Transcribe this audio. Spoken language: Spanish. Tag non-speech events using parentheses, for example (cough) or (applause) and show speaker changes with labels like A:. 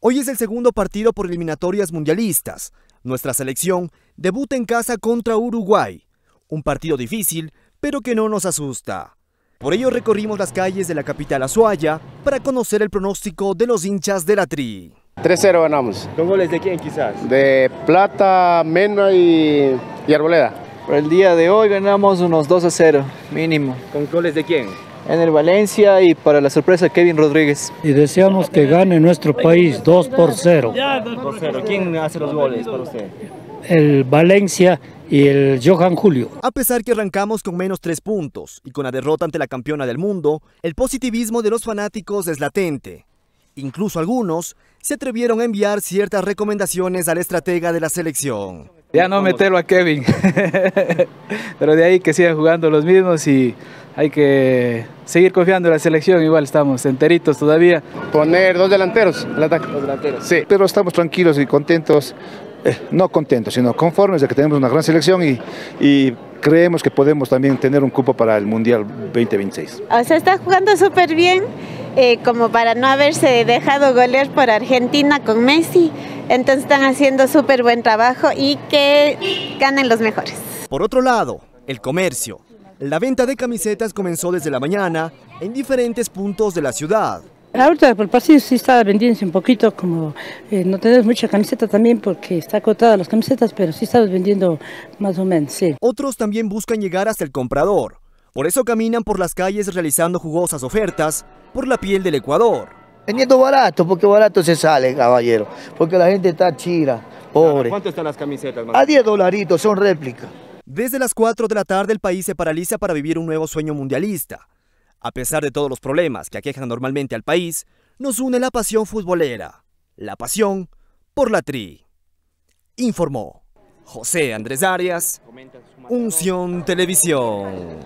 A: Hoy es el segundo partido por eliminatorias mundialistas. Nuestra selección debuta en casa contra Uruguay. Un partido difícil, pero que no nos asusta. Por ello recorrimos las calles de la capital Azuaya para conocer el pronóstico de los hinchas de la Tri. 3-0 ganamos. ¿Con goles de quién quizás? De Plata, Mena y, Arboleda. Por el día de hoy ganamos unos 2-0 mínimo. ¿Con goles de quién? en el Valencia y para la sorpresa Kevin Rodríguez. Y deseamos que gane nuestro país 2 por 0. 2 0. ¿Quién hace los goles para usted? El Valencia y el Johan Julio. A pesar que arrancamos con menos 3 puntos y con la derrota ante la campeona del mundo, el positivismo de los fanáticos es latente. Incluso algunos se atrevieron a enviar ciertas recomendaciones al estratega de la selección. Ya no meterlo a Kevin, (laughs) pero de ahí que sigan jugando los mismos y hay que seguir confiando en la selección, igual estamos enteritos todavía. Poner dos delanteros, el ataque. Dos delanteros. Sí, pero estamos tranquilos y contentos, eh, no contentos, sino conformes de que tenemos una gran selección y, creemos que podemos también tener un cupo para el Mundial 2026. O sea, está jugando súper bien, eh, como para no haberse dejado golear por Argentina con Messi. Entonces están haciendo súper buen trabajo y que ganen los mejores. Por otro lado, el comercio. La venta de camisetas comenzó desde la mañana en diferentes puntos de la ciudad. Ahorita por el sí está vendiendo un poquito, como eh, no tenemos mucha camiseta también porque está acotada las camisetas, pero sí estamos vendiendo más o menos, sí. Otros también buscan llegar hasta el comprador. Por eso caminan por las calles realizando jugosas ofertas por la piel del Ecuador. Vendiendo barato, porque barato se sale, caballero, porque la gente está chira, pobre. ¿Cuánto están las camisetas? A 10 dolaritos, son réplicas. Desde las 4 de la tarde el país se paraliza para vivir un nuevo sueño mundialista. A pesar de todos los problemas que aquejan normalmente al país, nos une la pasión futbolera, la pasión por la tri. Informó José Andrés Arias, Unción Televisión.